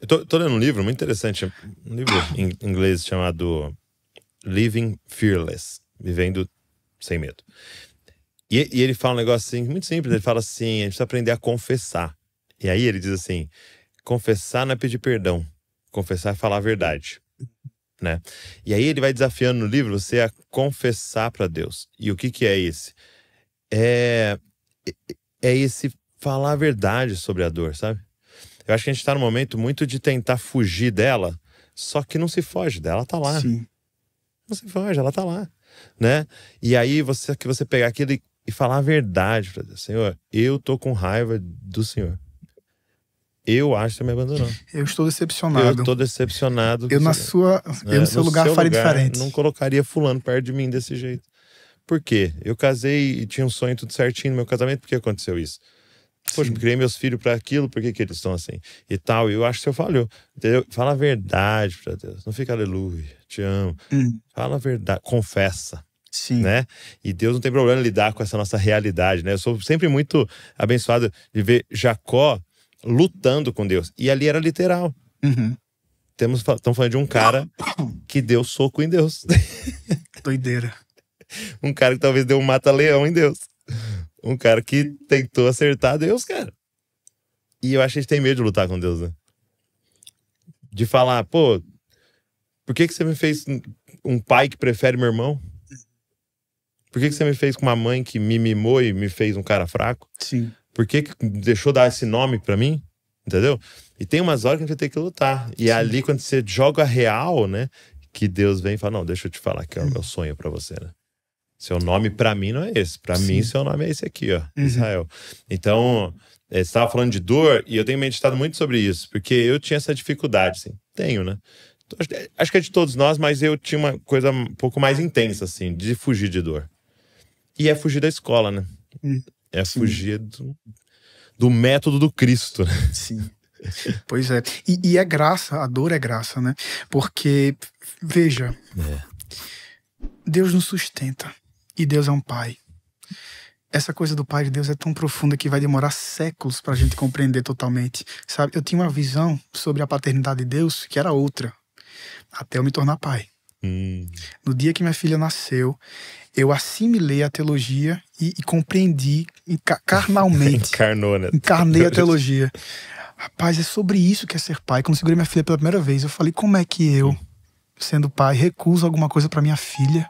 Eu tô, tô, lendo um livro muito interessante, um livro em inglês chamado Living Fearless, Vivendo Sem Medo. E, e ele fala um negócio assim, muito simples, ele fala assim, a gente precisa aprender a confessar. E aí ele diz assim, confessar não é pedir perdão, confessar é falar a verdade, né? E aí ele vai desafiando no livro você a confessar para Deus. E o que que é esse? É, é, é esse falar a verdade sobre a dor, sabe? Eu acho que a gente está num momento muito de tentar fugir dela, só que não se foge dela, ela tá lá. Sim. Não se foge, ela tá lá, né? E aí você que você pegar aquilo e, e falar a verdade para Deus, Senhor, eu tô com raiva do Senhor. Eu acho que você me abandonou. Eu estou decepcionado. Eu estou decepcionado. Eu na você, sua, né? eu no seu no lugar faria diferente. Não colocaria fulano perto de mim desse jeito. Por quê? Eu casei e tinha um sonho tudo certinho no meu casamento, por que aconteceu isso? Poxa, eu criei meus filhos para aquilo, por que, que eles estão assim? E tal, e eu acho que eu falhou. Entendeu? Fala a verdade para Deus. Não fica aleluia, te amo. Hum. Fala a verdade, confessa. Sim. Né? E Deus não tem problema em lidar com essa nossa realidade, né? Eu sou sempre muito abençoado de ver Jacó lutando com Deus. E ali era literal. Uhum. Temos, estamos falando de um cara que deu soco em Deus. Doideira. um cara que talvez deu um mata-leão em Deus um cara que tentou acertar Deus, cara. E eu acho que a gente tem medo de lutar com Deus, né? De falar, pô, por que, que você me fez um pai que prefere meu irmão? Por que, que você me fez com uma mãe que me mimou e me fez um cara fraco? Sim. Por que, que deixou dar esse nome para mim? Entendeu? E tem umas horas que a gente tem que lutar. E Sim. ali, quando você joga real, né? Que Deus vem e fala: Não, deixa eu te falar que é o hum. meu sonho para você, né? Seu nome para mim não é esse. Para mim, seu nome é esse aqui, ó, uhum. Israel. Então, eh, você estava falando de dor e eu tenho meditado muito sobre isso, porque eu tinha essa dificuldade, assim. Tenho, né? Acho que é de todos nós, mas eu tinha uma coisa um pouco mais intensa, assim, de fugir de dor. E é fugir da escola, né? Hum. É fugir do, do método do Cristo, né? Sim. Pois é. E, e, é graça, a dor é graça, né? Porque, veja, é. Deus nos sustenta e Deus é um pai. Essa coisa do pai de Deus é tão profunda que vai demorar séculos para a gente compreender totalmente. Sabe, eu tinha uma visão sobre a paternidade de Deus que era outra, até eu me tornar pai. Hum. No dia que minha filha nasceu, eu assimilei a teologia e, e compreendi enca carnalmente. Encarnou, né? Encarnei a teologia. Rapaz, é sobre isso que é ser pai. Quando segurei minha filha pela primeira vez, eu falei: como é que eu, hum. sendo pai, recuso alguma coisa para minha filha?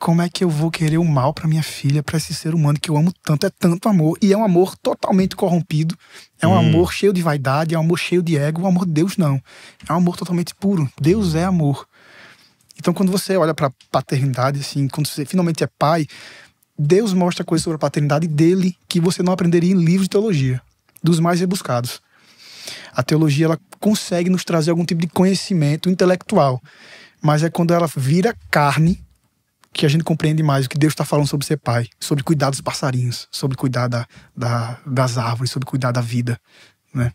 como é que eu vou querer o mal para minha filha, para esse ser humano que eu amo tanto? É tanto amor. E é um amor totalmente corrompido. É um hum. amor cheio de vaidade, é um amor cheio de ego. O amor de Deus não. É um amor totalmente puro. Deus é amor. Então, quando você olha para paternidade, assim, quando você finalmente é pai, Deus mostra coisas sobre a paternidade dele que você não aprenderia em livros de teologia, dos mais rebuscados. A teologia ela consegue nos trazer algum tipo de conhecimento intelectual, mas é quando ela vira carne que a gente compreende mais o que Deus está falando sobre ser pai, sobre cuidar dos passarinhos, sobre cuidar da, da, das árvores, sobre cuidar da vida, né?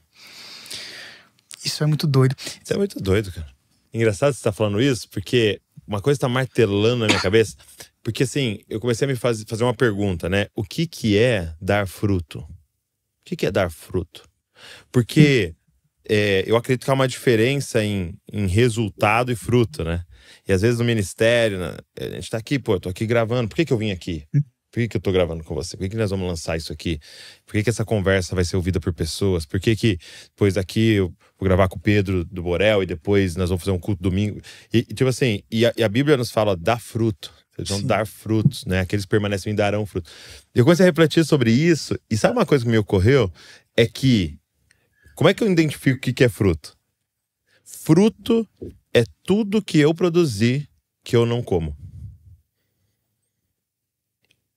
Isso é muito doido. Isso é muito doido, cara. Engraçado você estar tá falando isso, porque uma coisa está martelando na minha cabeça, porque assim, eu comecei a me faz, fazer uma pergunta, né? O que que é dar fruto? O que que é dar fruto? Porque é, eu acredito que há uma diferença em, em resultado e fruto, né? E às vezes no ministério, né? a gente tá aqui, pô, eu tô aqui gravando, por que, que eu vim aqui? Hum. Por que, que eu tô gravando com você? Por que, que nós vamos lançar isso aqui? Por que, que essa conversa vai ser ouvida por pessoas? Por que, que depois aqui eu vou gravar com o Pedro do Borel e depois nós vamos fazer um culto domingo? E, tipo assim, e a, e a Bíblia nos fala, dá fruto. Eles vão Sim. dar frutos, né? Aqueles permanecem e darão frutos. Eu comecei a refletir sobre isso, e sabe uma coisa que me ocorreu? É que como é que eu identifico o que, que é fruto? Fruto é tudo que eu produzi que eu não como.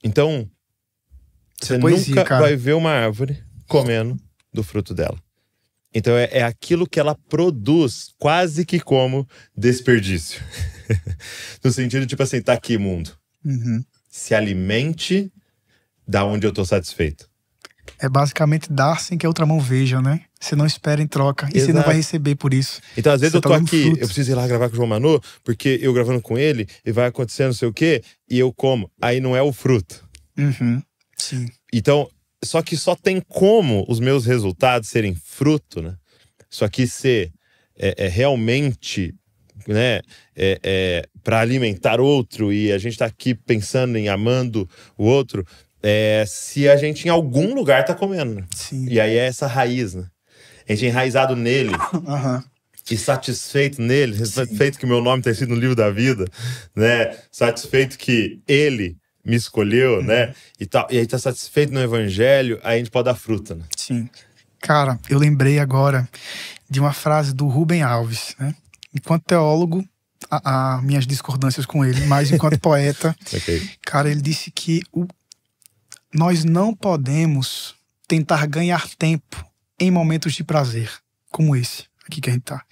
Então, é você nunca vai ver uma árvore comendo do fruto dela. Então é, é aquilo que ela produz, quase que como desperdício. no sentido, tipo assim, tá aqui, mundo. Uhum. Se alimente da onde eu tô satisfeito é basicamente dar sem que a outra mão veja, né? Você não espera em troca e você não vai receber por isso. Então, às vezes você eu tá tô aqui, fruto. eu preciso ir lá gravar com o João Manu, porque eu gravando com ele, e vai acontecer não sei o quê, e eu como. Aí não é o fruto. Uhum. Sim. Então, só que só tem como os meus resultados serem fruto, né? Só que ser é, é realmente né, é, é para alimentar outro e a gente está aqui pensando em amando o outro, é, se a gente em algum lugar tá comendo. Né? Sim. E aí é essa raiz, né? A gente é enraizado nele. Uhum. E satisfeito nele, Sim. satisfeito que meu nome tem sido no livro da vida, né? Satisfeito que ele me escolheu, né? uhum. né? E, tal. e aí tá satisfeito no evangelho, aí a gente pode dar fruta, né? Sim. Cara, eu lembrei agora de uma frase do Rubem Alves, né? Enquanto teólogo, a, minhas discordâncias com ele, mas enquanto poeta, okay. cara, ele disse que o nós não podemos tentar ganhar tempo em momentos de prazer, como esse aqui que a gente tá.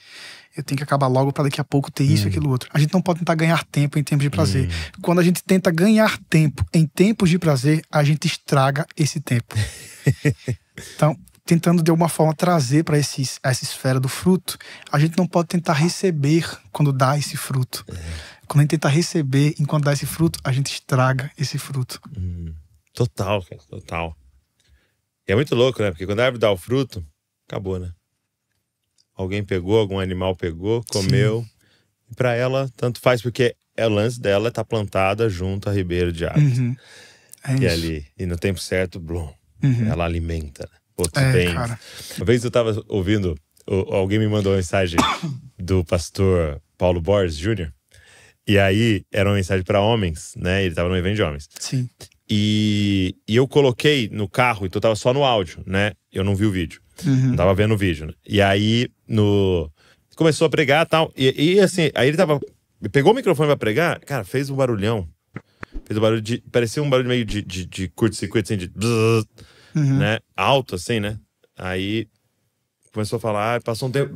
Eu tenho que acabar logo para daqui a pouco ter isso, hum. aquilo, outro. A gente não pode tentar ganhar tempo em tempos de prazer. Hum. Quando a gente tenta ganhar tempo em tempos de prazer, a gente estraga esse tempo. então, tentando de alguma forma trazer para essa esfera do fruto, a gente não pode tentar receber quando dá esse fruto. É. Quando a gente tenta receber enquanto dá esse fruto, a gente estraga esse fruto. Hum. Total, cara, total. E é muito louco, né? Porque quando a árvore dá o fruto, acabou, né? Alguém pegou, algum animal pegou, comeu. Sim. E pra ela, tanto faz, porque é o lance dela tá plantada junto a ribeiro de árvores. Uhum. É e ali, e no tempo certo, blum, uhum. ela alimenta. Né? Outro é, bem. Cara. Uma vez eu tava ouvindo, alguém me mandou uma mensagem do pastor Paulo Borges Jr. E aí era uma mensagem para homens, né? Ele tava no evento de homens. Sim. E, e eu coloquei no carro, então tava só no áudio, né? Eu não vi o vídeo. Uhum. Não tava vendo o vídeo. Né? E aí, no. Começou a pregar tal, e, e assim, aí ele tava. Pegou o microfone pra pregar, cara, fez um barulhão. Fez um barulho de. Parecia um barulho meio de, de, de curto-circuito, assim, de. Bzzz, uhum. né? Alto, assim, né? Aí começou a falar, passou um tempo.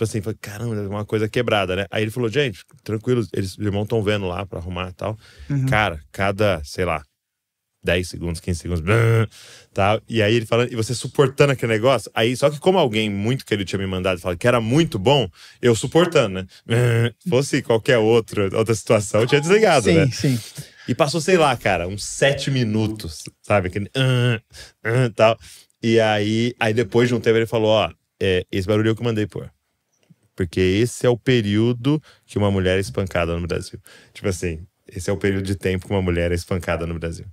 Assim, falei, caramba, é uma coisa quebrada, né? Aí ele falou, gente, tranquilo, eles irmão irmãos estão vendo lá para arrumar e tal. Uhum. Cara, cada, sei lá, 10 segundos, 15 segundos, tal E aí ele falando, e você suportando aquele negócio, aí só que como alguém muito que ele tinha me mandado falar que era muito bom, eu suportando, né? Fosse qualquer outro, outra situação, eu tinha desligado, sim, né? Sim, sim. E passou, sei lá, cara, uns 7 minutos, sabe? Aquele, uh, uh, tal. E aí, aí depois de um tempo ele falou, ó, é, esse barulho é eu que mandei pôr. Porque esse é o período que uma mulher é espancada no Brasil. Tipo assim, esse é o período de tempo que uma mulher é espancada no Brasil.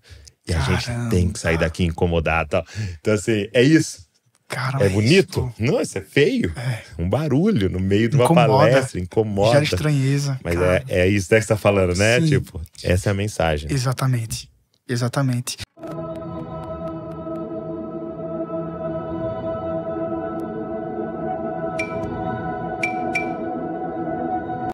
E a gente tem que sair daqui incomodar tal. Então, assim, é isso. Caramba, é bonito? Isso, não, isso é feio. É. Um barulho no meio de uma incomoda. palestra, incomoda. Gera estranheza. Mas é, é isso que você tá falando, né? Sim. Tipo, essa é a mensagem. Exatamente. Exatamente.